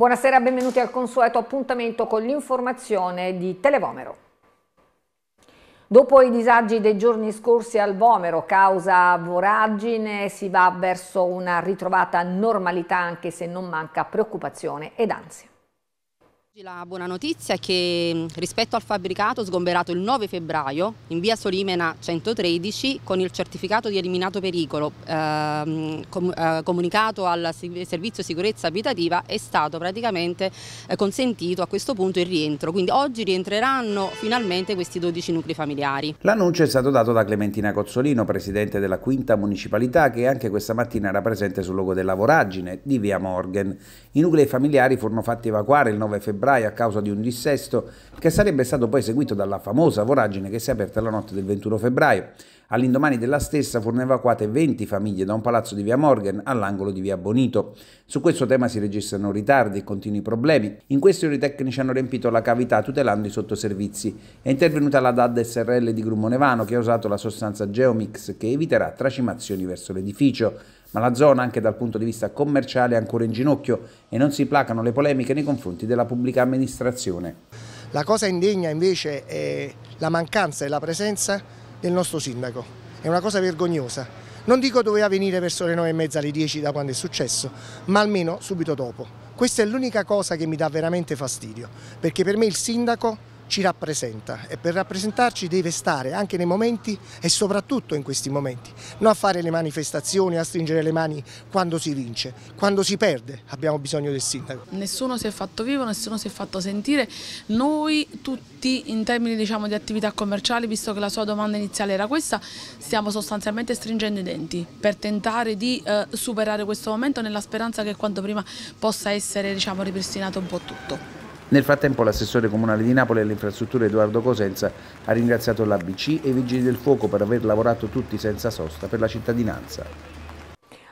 Buonasera, benvenuti al consueto appuntamento con l'informazione di Televomero. Dopo i disagi dei giorni scorsi al Vomero, causa voragine, si va verso una ritrovata normalità anche se non manca preoccupazione ed ansia. La buona notizia è che rispetto al fabbricato sgomberato il 9 febbraio in via Solimena 113 con il certificato di eliminato pericolo eh, com eh, comunicato al servizio sicurezza abitativa è stato praticamente eh, consentito a questo punto il rientro, quindi oggi rientreranno finalmente questi 12 nuclei familiari. L'annuncio è stato dato da Clementina Cozzolino, presidente della quinta municipalità che anche questa mattina era presente sul luogo della voragine di via Morgan. I nuclei familiari furono fatti evacuare il 9 febbraio febbraio a causa di un dissesto che sarebbe stato poi seguito dalla famosa voragine che si è aperta la notte del 21 febbraio. All'indomani della stessa furono evacuate 20 famiglie da un palazzo di via Morgan all'angolo di via Bonito. Su questo tema si registrano ritardi e continui problemi. In questo i tecnici hanno riempito la cavità tutelando i sottoservizi. È intervenuta la DAD SRL di Grumonevano che ha usato la sostanza Geomix che eviterà tracimazioni verso l'edificio ma la zona anche dal punto di vista commerciale è ancora in ginocchio e non si placano le polemiche nei confronti della pubblica amministrazione. La cosa indegna invece è la mancanza e la presenza del nostro sindaco, è una cosa vergognosa. Non dico doveva venire verso le 9 e mezza alle 10 da quando è successo, ma almeno subito dopo. Questa è l'unica cosa che mi dà veramente fastidio, perché per me il sindaco ci rappresenta e per rappresentarci deve stare anche nei momenti e soprattutto in questi momenti, non a fare le manifestazioni, a stringere le mani quando si vince, quando si perde abbiamo bisogno del sindaco. Nessuno si è fatto vivo, nessuno si è fatto sentire, noi tutti in termini diciamo, di attività commerciali, visto che la sua domanda iniziale era questa, stiamo sostanzialmente stringendo i denti per tentare di eh, superare questo momento nella speranza che quanto prima possa essere diciamo, ripristinato un po' tutto. Nel frattempo l'assessore comunale di Napoli alle infrastrutture Edoardo Cosenza ha ringraziato l'ABC e i Vigili del Fuoco per aver lavorato tutti senza sosta per la cittadinanza.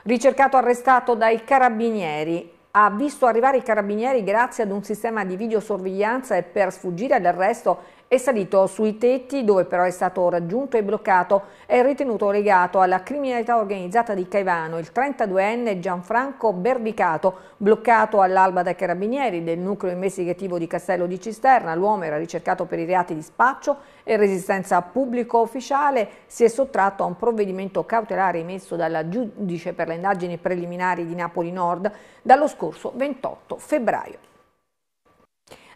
Ricercato arrestato dai carabinieri, ha visto arrivare i carabinieri grazie ad un sistema di videosorveglianza e per sfuggire dall'arresto è salito sui tetti dove però è stato raggiunto e bloccato e ritenuto legato alla criminalità organizzata di Caivano il 32enne Gianfranco Berbicato bloccato all'alba dai carabinieri del nucleo investigativo di Castello di Cisterna. L'uomo era ricercato per i reati di spaccio e resistenza pubblico ufficiale si è sottratto a un provvedimento cautelare emesso dal giudice per le indagini preliminari di Napoli Nord dallo scorso 28 febbraio.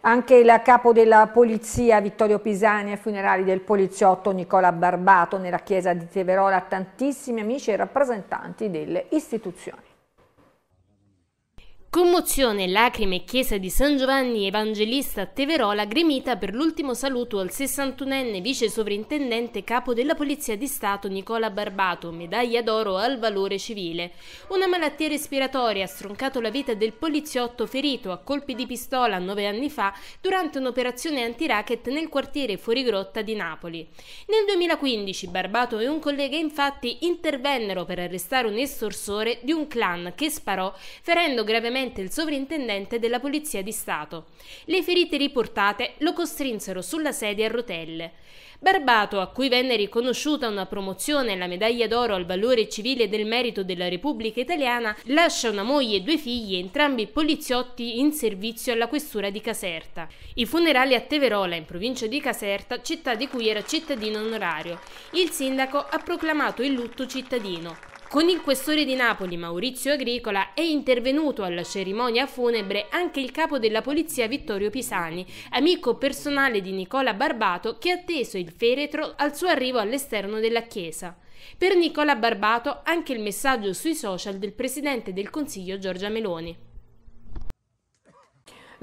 Anche il capo della polizia Vittorio Pisani ai funerali del poliziotto Nicola Barbato nella chiesa di Teverola tantissimi amici e rappresentanti delle istituzioni. Commozione, lacrime e chiesa di San Giovanni Evangelista a Teverola gremita per l'ultimo saluto al 61enne vice sovrintendente capo della Polizia di Stato Nicola Barbato, medaglia d'oro al valore civile. Una malattia respiratoria ha stroncato la vita del poliziotto ferito a colpi di pistola nove anni fa durante un'operazione anti-racket nel quartiere Fuorigrotta di Napoli. Nel 2015 Barbato e un collega infatti intervennero per arrestare un estorsore di un clan che sparò ferendo gravemente direttamente il sovrintendente della Polizia di Stato. Le ferite riportate lo costrinsero sulla sedia a rotelle. Barbato, a cui venne riconosciuta una promozione e la medaglia d'oro al valore civile del merito della Repubblica Italiana, lascia una moglie e due figli, entrambi poliziotti in servizio alla questura di Caserta. I funerali a Teverola, in provincia di Caserta, città di cui era cittadino onorario. Il sindaco ha proclamato il lutto cittadino. Con il questore di Napoli Maurizio Agricola è intervenuto alla cerimonia funebre anche il capo della polizia Vittorio Pisani, amico personale di Nicola Barbato che ha teso il feretro al suo arrivo all'esterno della chiesa. Per Nicola Barbato anche il messaggio sui social del presidente del Consiglio Giorgia Meloni.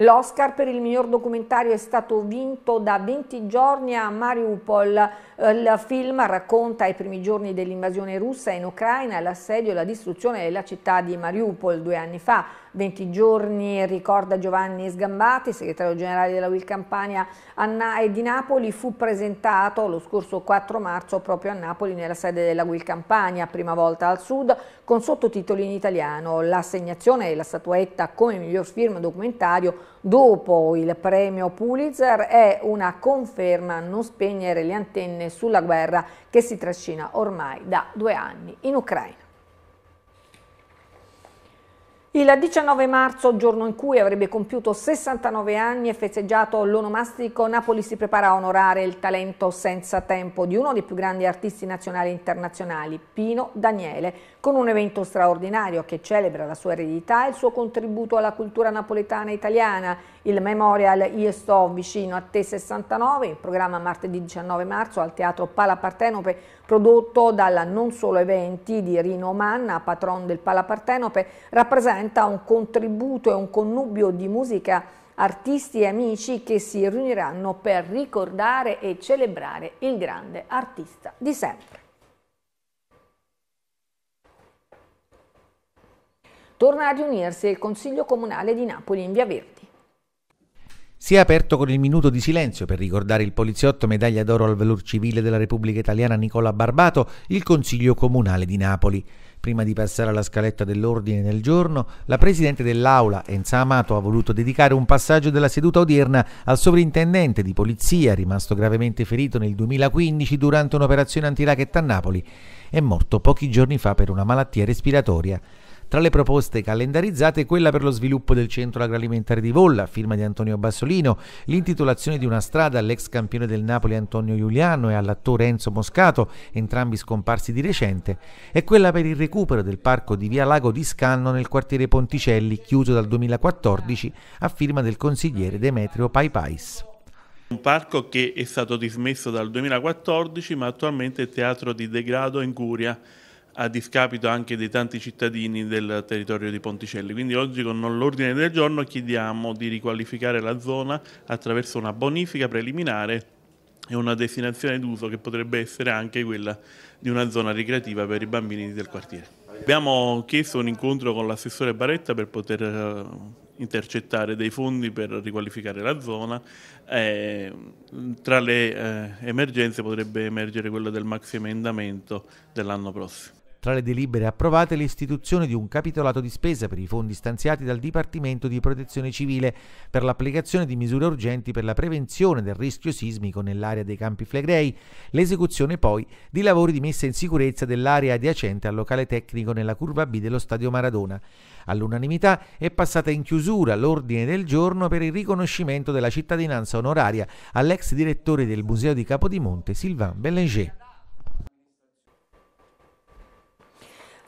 L'Oscar per il miglior documentario è stato vinto da 20 giorni a Mariupol. Eh, il film racconta i primi giorni dell'invasione russa in Ucraina, l'assedio e la distruzione della città di Mariupol due anni fa. 20 giorni, ricorda Giovanni Sgambati, segretario generale della Will Campania e eh, di Napoli, fu presentato lo scorso 4 marzo proprio a Napoli nella sede della Will Campania, prima volta al sud, con sottotitoli in italiano. L'assegnazione della statuetta come miglior film documentario dopo il premio Pulitzer è una conferma a non spegnere le antenne sulla guerra che si trascina ormai da due anni in Ucraina. Il 19 marzo, giorno in cui avrebbe compiuto 69 anni e festeggiato l'onomastico, Napoli si prepara a onorare il talento senza tempo di uno dei più grandi artisti nazionali e internazionali, Pino Daniele, con un evento straordinario che celebra la sua eredità e il suo contributo alla cultura napoletana e italiana. Il Memorial Io sto vicino a te 69, in programma martedì 19 marzo al Teatro Palapartenope, prodotto dalla Non Solo Eventi di Rino Manna, patron del Palapartenope, rappresenta un contributo e un connubio di musica, artisti e amici che si riuniranno per ricordare e celebrare il grande artista di sempre. Torna a riunirsi il Consiglio Comunale di Napoli in Via Verdi. Si è aperto con il minuto di silenzio per ricordare il poliziotto medaglia d'oro al valor civile della Repubblica Italiana Nicola Barbato, il Consiglio Comunale di Napoli. Prima di passare alla scaletta dell'ordine del giorno, la Presidente dell'Aula, Enza Amato, ha voluto dedicare un passaggio della seduta odierna al sovrintendente di polizia rimasto gravemente ferito nel 2015 durante un'operazione antiracket a Napoli e morto pochi giorni fa per una malattia respiratoria. Tra le proposte calendarizzate quella per lo sviluppo del centro agroalimentare di Volla, firma di Antonio Bassolino, l'intitolazione di una strada all'ex campione del Napoli Antonio Giuliano e all'attore Enzo Moscato, entrambi scomparsi di recente, e quella per il recupero del parco di Via Lago di Scanno nel quartiere Ponticelli, chiuso dal 2014, a firma del consigliere Demetrio Paipais. Un parco che è stato dismesso dal 2014 ma attualmente è teatro di degrado in curia a discapito anche dei tanti cittadini del territorio di Ponticelli. Quindi oggi con l'ordine del giorno chiediamo di riqualificare la zona attraverso una bonifica preliminare e una destinazione d'uso che potrebbe essere anche quella di una zona ricreativa per i bambini del quartiere. Abbiamo chiesto un incontro con l'assessore Baretta per poter eh, intercettare dei fondi per riqualificare la zona. Eh, tra le eh, emergenze potrebbe emergere quella del maxi emendamento dell'anno prossimo. Tra le delibere approvate l'istituzione di un capitolato di spesa per i fondi stanziati dal Dipartimento di Protezione Civile per l'applicazione di misure urgenti per la prevenzione del rischio sismico nell'area dei Campi Flegrei, l'esecuzione poi di lavori di messa in sicurezza dell'area adiacente al locale tecnico nella curva B dello Stadio Maradona. All'unanimità è passata in chiusura l'ordine del giorno per il riconoscimento della cittadinanza onoraria all'ex direttore del Museo di Capodimonte Sylvain Bellinger.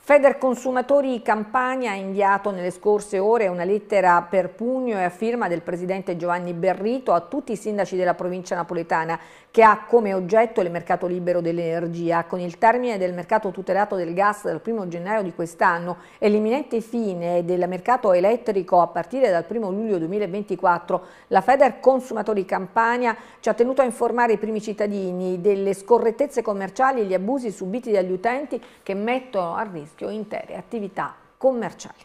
Feder Consumatori Campania ha inviato nelle scorse ore una lettera per pugno e a firma del presidente Giovanni Berrito a tutti i sindaci della provincia napoletana che ha come oggetto il mercato libero dell'energia. Con il termine del mercato tutelato del gas dal 1 gennaio di quest'anno e l'imminente fine del mercato elettrico a partire dal 1 luglio 2024, la Feder Consumatori Campania ci ha tenuto a informare i primi cittadini delle scorrettezze commerciali e gli abusi subiti dagli utenti che mettono a rischio rischio intere attività commerciali.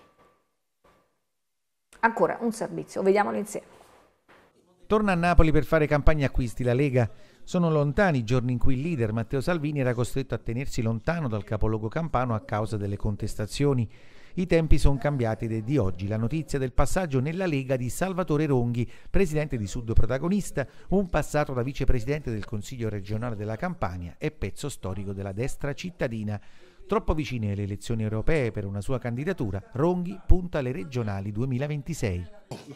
Ancora un servizio, vediamolo insieme. Torna a Napoli per fare campagna acquisti la Lega. Sono lontani i giorni in cui il leader Matteo Salvini era costretto a tenersi lontano dal capoluogo campano a causa delle contestazioni. I tempi sono cambiati ed è di oggi la notizia del passaggio nella Lega di Salvatore Ronghi, presidente di Sud Protagonista, un passato da vicepresidente del Consiglio regionale della Campania e pezzo storico della destra cittadina. Troppo vicine alle elezioni europee per una sua candidatura, Ronghi punta alle regionali 2026.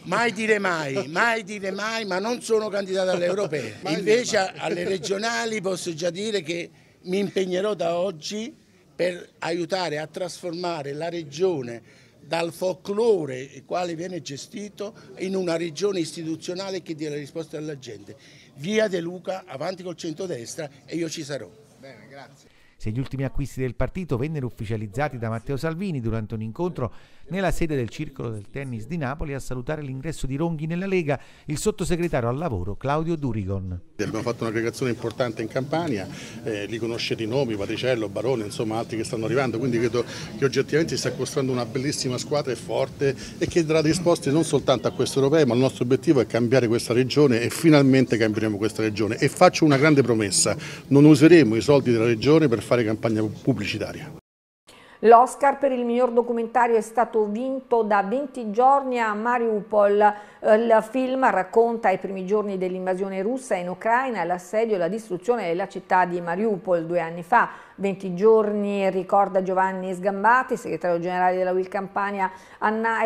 Mai dire mai, mai dire mai, ma non sono candidato alle europee. Invece alle regionali posso già dire che mi impegnerò da oggi per aiutare a trasformare la regione dal folklore il quale viene gestito in una regione istituzionale che dia le risposte alla gente. Via De Luca, avanti col centrodestra e io ci sarò. Bene, grazie. Se gli ultimi acquisti del partito vennero ufficializzati da Matteo Salvini durante un incontro nella sede del Circolo del Tennis di Napoli a salutare l'ingresso di Ronghi nella Lega il sottosegretario al lavoro Claudio Durigon. Abbiamo fatto un'aggregazione importante in Campania, eh, li conoscete i nomi, Patricello, Barone, insomma altri che stanno arrivando, quindi credo che oggettivamente si sta costruendo una bellissima squadra e forte e che darà risposte non soltanto a questo europeo, ma il nostro obiettivo è cambiare questa regione e finalmente cambieremo questa regione. E faccio una grande promessa, non useremo i soldi della regione per fare campagna pubblicitaria. L'Oscar per il miglior documentario è stato vinto da 20 giorni a Mariupol. Eh, il film racconta i primi giorni dell'invasione russa in Ucraina, l'assedio e la distruzione della città di Mariupol due anni fa. 20 giorni, ricorda Giovanni Sgambati, segretario generale della Will Campania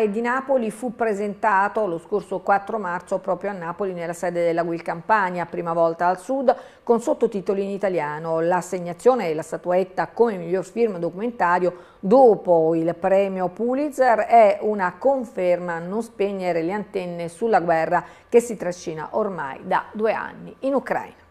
e di Napoli, fu presentato lo scorso 4 marzo proprio a Napoli nella sede della Will Campania, prima volta al sud, con sottotitoli in italiano. L'assegnazione della statuetta come miglior film documentario dopo il premio Pulitzer è una conferma a non spegnere le antenne sulla guerra che si trascina ormai da due anni in Ucraina.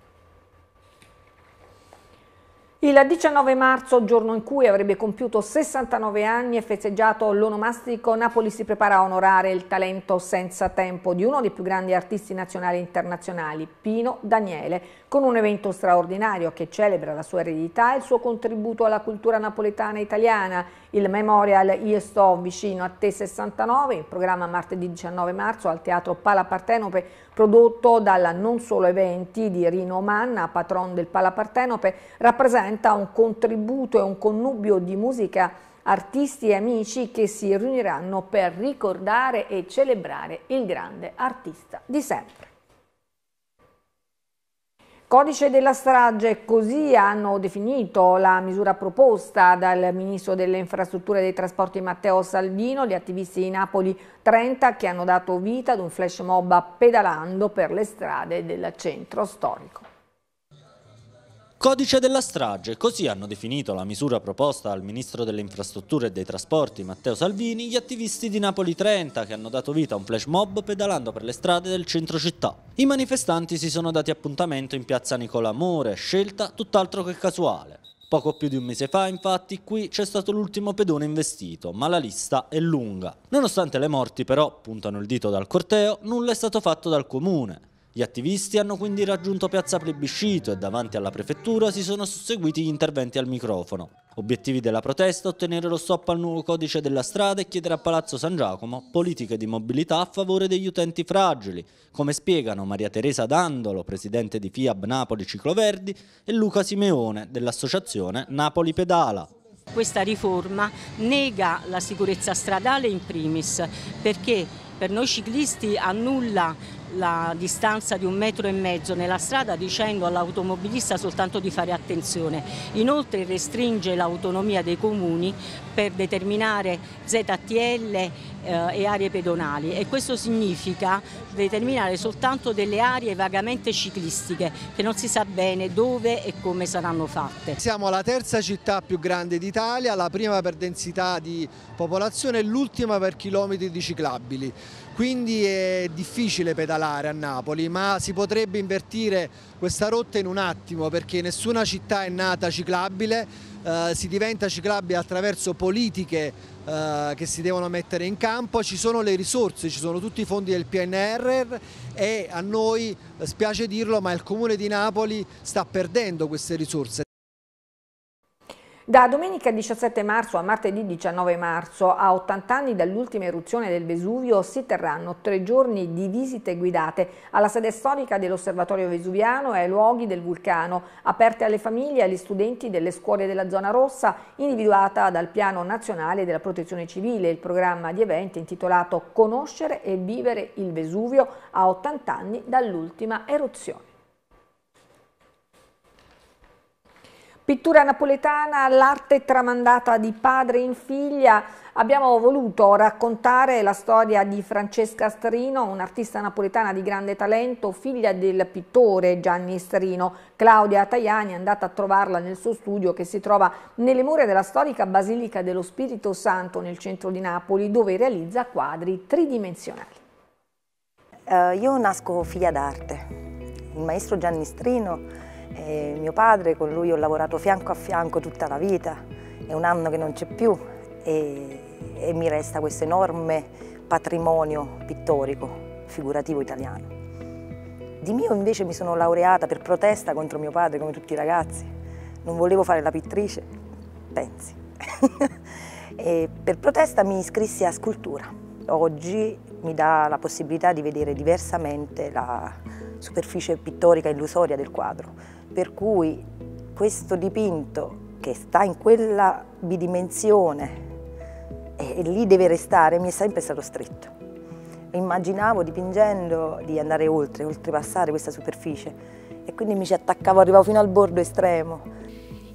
Il 19 marzo, giorno in cui avrebbe compiuto 69 anni e festeggiato l'onomastico, Napoli si prepara a onorare il talento senza tempo di uno dei più grandi artisti nazionali e internazionali, Pino Daniele, con un evento straordinario che celebra la sua eredità e il suo contributo alla cultura napoletana e italiana. Il Memorial Io sto vicino a te 69, in programma martedì 19 marzo al Teatro Palapartenope, prodotto dalla Non Solo Eventi di Rino Manna, patron del Palapartenope, rappresenta presenta un contributo e un connubio di musica, artisti e amici che si riuniranno per ricordare e celebrare il grande artista di sempre. Codice della strage, così hanno definito la misura proposta dal Ministro delle Infrastrutture e dei Trasporti Matteo Salvino, gli attivisti di Napoli 30 che hanno dato vita ad un flash mob pedalando per le strade del centro storico. Codice della strage, così hanno definito la misura proposta al Ministro delle Infrastrutture e dei Trasporti Matteo Salvini gli attivisti di Napoli 30 che hanno dato vita a un flash mob pedalando per le strade del centro città. I manifestanti si sono dati appuntamento in piazza Nicola Amore, scelta tutt'altro che casuale. Poco più di un mese fa, infatti, qui c'è stato l'ultimo pedone investito, ma la lista è lunga. Nonostante le morti, però, puntano il dito dal corteo, nulla è stato fatto dal comune. Gli attivisti hanno quindi raggiunto Piazza Plebiscito e davanti alla prefettura si sono susseguiti gli interventi al microfono. Obiettivi della protesta, ottenere lo stop al nuovo codice della strada e chiedere a Palazzo San Giacomo politiche di mobilità a favore degli utenti fragili, come spiegano Maria Teresa Dandolo, presidente di FIAB Napoli Cicloverdi, e Luca Simeone dell'associazione Napoli Pedala. Questa riforma nega la sicurezza stradale in primis perché per noi ciclisti annulla la distanza di un metro e mezzo nella strada dicendo all'automobilista soltanto di fare attenzione. Inoltre restringe l'autonomia dei comuni per determinare ZTL eh, e aree pedonali e questo significa determinare soltanto delle aree vagamente ciclistiche che non si sa bene dove e come saranno fatte. Siamo la terza città più grande d'Italia, la prima per densità di popolazione e l'ultima per chilometri di ciclabili quindi è difficile pedalare a Napoli ma si potrebbe invertire questa rotta in un attimo perché nessuna città è nata ciclabile eh, si diventa ciclabile attraverso politiche eh, che si devono mettere in campo, ci sono le risorse, ci sono tutti i fondi del PNR e a noi eh, spiace dirlo ma il Comune di Napoli sta perdendo queste risorse. Da domenica 17 marzo a martedì 19 marzo, a 80 anni dall'ultima eruzione del Vesuvio, si terranno tre giorni di visite guidate alla sede storica dell'Osservatorio Vesuviano e ai luoghi del vulcano, aperte alle famiglie e agli studenti delle scuole della zona rossa, individuata dal Piano Nazionale della Protezione Civile, il programma di eventi intitolato Conoscere e vivere il Vesuvio a 80 anni dall'ultima eruzione. Pittura napoletana, l'arte tramandata di padre in figlia. Abbiamo voluto raccontare la storia di Francesca Strino, un'artista napoletana di grande talento, figlia del pittore Gianni Strino. Claudia Tajani è andata a trovarla nel suo studio che si trova nelle mura della storica Basilica dello Spirito Santo nel centro di Napoli, dove realizza quadri tridimensionali. Uh, io nasco figlia d'arte. Il maestro Gianni Strino e mio padre, con lui ho lavorato fianco a fianco tutta la vita, è un anno che non c'è più e, e mi resta questo enorme patrimonio pittorico, figurativo italiano. Di mio invece mi sono laureata per protesta contro mio padre, come tutti i ragazzi. Non volevo fare la pittrice, pensi. per protesta mi iscrissi a scultura. Oggi mi dà la possibilità di vedere diversamente la, superficie pittorica illusoria del quadro, per cui questo dipinto che sta in quella bidimensione e, lì deve restare mi è sempre stato stretto. Immaginavo dipingendo di andare oltre, oltrepassare questa superficie e quindi mi ci attaccavo, arrivavo fino al bordo estremo.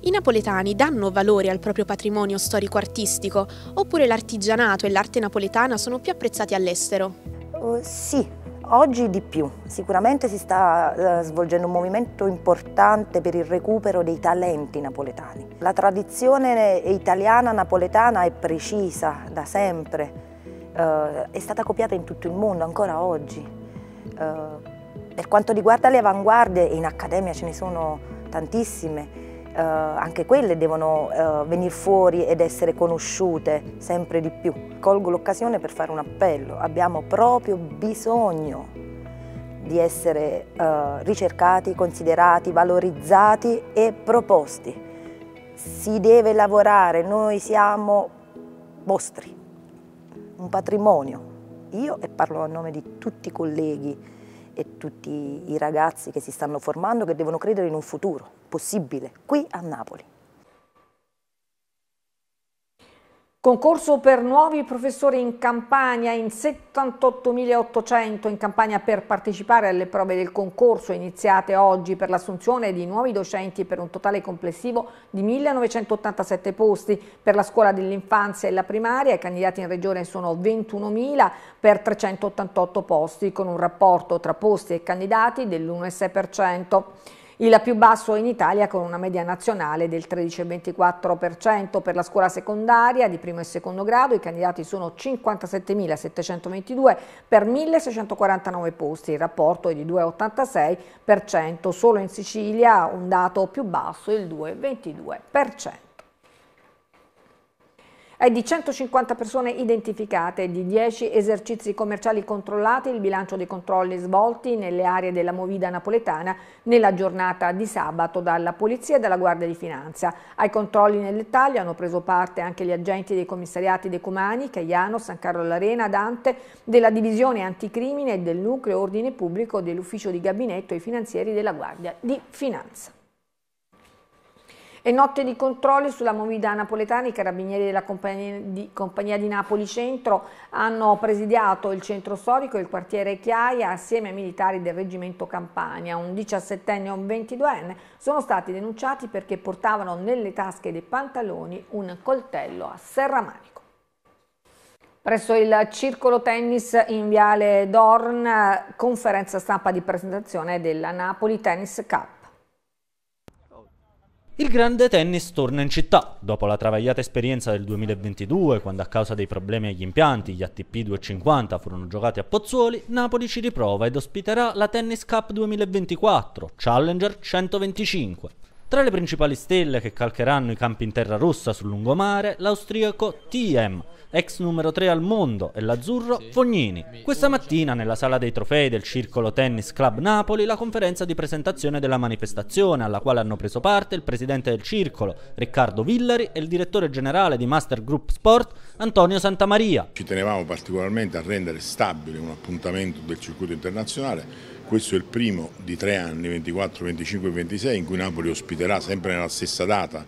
I napoletani danno valore al proprio patrimonio storico-artistico oppure l'artigianato e l'arte napoletana sono più apprezzati all'estero? Oh, sì, Oggi di più, sicuramente si sta eh, svolgendo un movimento importante per il recupero dei talenti napoletani. La tradizione italiana napoletana è precisa da sempre, eh, è stata copiata in tutto il mondo ancora oggi. Eh, per quanto riguarda le avanguardie, in accademia ce ne sono tantissime, eh, anche quelle devono eh, venire fuori ed essere conosciute sempre di più. Colgo l'occasione per fare un appello, abbiamo proprio bisogno di essere eh, ricercati, considerati, valorizzati e proposti. Si deve lavorare, noi siamo vostri, un patrimonio. Io e parlo a nome di tutti i colleghi e tutti i ragazzi che si stanno formando che devono credere in un futuro possibile qui a Napoli. Concorso per nuovi professori in Campania in 78.800 in Campania per partecipare alle prove del concorso iniziate oggi per l'assunzione di nuovi docenti per un totale complessivo di 1.987 posti. Per la scuola dell'infanzia e la primaria i candidati in regione sono 21.000 per 388 posti con un rapporto tra posti e candidati dell'1,6% il più basso in Italia con una media nazionale del 13,24%. Per la scuola secondaria di primo e secondo grado i candidati sono 57.722 per 1.649 posti, il rapporto è di 2,86%, solo in Sicilia un dato più basso, il 2,22%. È di 150 persone identificate e di 10 esercizi commerciali controllati il bilancio dei controlli svolti nelle aree della Movida napoletana nella giornata di sabato dalla Polizia e dalla Guardia di Finanza. Ai controlli nell'Italia hanno preso parte anche gli agenti dei commissariati decumani, Caiano, San Carlo Larena, Dante, della divisione anticrimine e del nucleo ordine pubblico dell'ufficio di gabinetto e finanzieri della Guardia di Finanza. E notte di controlli sulla movida napoletana, i carabinieri della compagnia di, compagnia di Napoli Centro hanno presidiato il centro storico e il quartiere Chiaia assieme ai militari del reggimento Campania. Un 17enne e un 22enne sono stati denunciati perché portavano nelle tasche dei pantaloni un coltello a serramani. Presso il Circolo Tennis in Viale Dorn, conferenza stampa di presentazione della Napoli Tennis Cup. Il grande tennis torna in città. Dopo la travagliata esperienza del 2022, quando a causa dei problemi agli impianti gli ATP 250 furono giocati a Pozzuoli, Napoli ci riprova ed ospiterà la Tennis Cup 2024, Challenger 125. Tra le principali stelle che calcheranno i campi in terra rossa sul lungomare, l'austriaco Tiem, ex numero 3 al mondo, e l'azzurro Fognini. Questa mattina, nella sala dei trofei del Circolo Tennis Club Napoli, la conferenza di presentazione della manifestazione, alla quale hanno preso parte il presidente del circolo, Riccardo Villari, e il direttore generale di Master Group Sport, Antonio Santamaria. Ci tenevamo particolarmente a rendere stabile un appuntamento del circuito internazionale questo è il primo di tre anni, 24, 25 e 26, in cui Napoli ospiterà sempre nella stessa data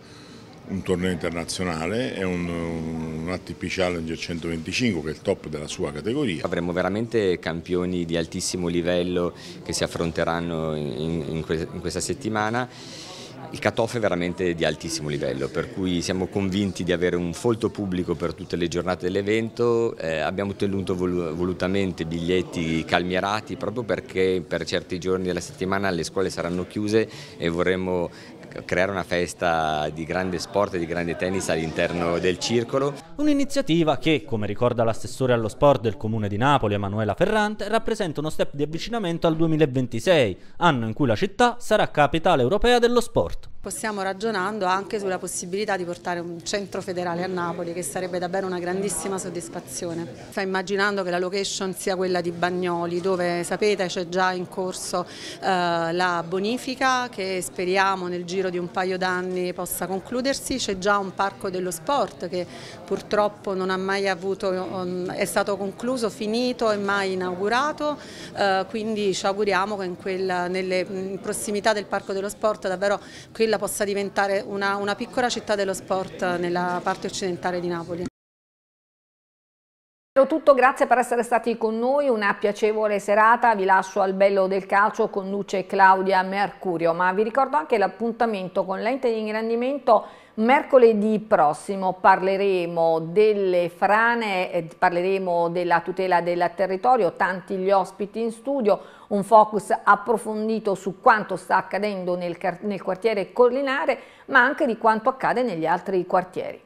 un torneo internazionale, è un, un ATP Challenger 125 che è il top della sua categoria. Avremo veramente campioni di altissimo livello che si affronteranno in, in, in questa settimana il cut-off è veramente di altissimo livello, per cui siamo convinti di avere un folto pubblico per tutte le giornate dell'evento. Eh, abbiamo tenuto vol volutamente biglietti calmierati proprio perché per certi giorni della settimana le scuole saranno chiuse e vorremmo creare una festa di grande sport e di grande tennis all'interno del circolo. Un'iniziativa che, come ricorda l'assessore allo sport del comune di Napoli, Emanuela Ferrante, rappresenta uno step di avvicinamento al 2026, anno in cui la città sarà capitale europea dello sport. Possiamo ragionando anche sulla possibilità di portare un centro federale a Napoli che sarebbe davvero una grandissima soddisfazione. Sta immaginando che la location sia quella di Bagnoli dove sapete c'è già in corso eh, la bonifica che speriamo nel giro di un paio d'anni possa concludersi, c'è già un parco dello sport che purtroppo non ha mai avuto, um, è stato concluso, finito e mai inaugurato, eh, quindi ci auguriamo che in quella, nelle in prossimità del parco dello sport davvero quella L'Aquila possa diventare una, una piccola città dello sport nella parte occidentale di Napoli tutto, grazie per essere stati con noi, una piacevole serata, vi lascio al bello del calcio con Luce Claudia Mercurio, ma vi ricordo anche l'appuntamento con l'ente di ingrandimento mercoledì prossimo, parleremo delle frane, eh, parleremo della tutela del territorio, tanti gli ospiti in studio, un focus approfondito su quanto sta accadendo nel, nel quartiere collinare, ma anche di quanto accade negli altri quartieri.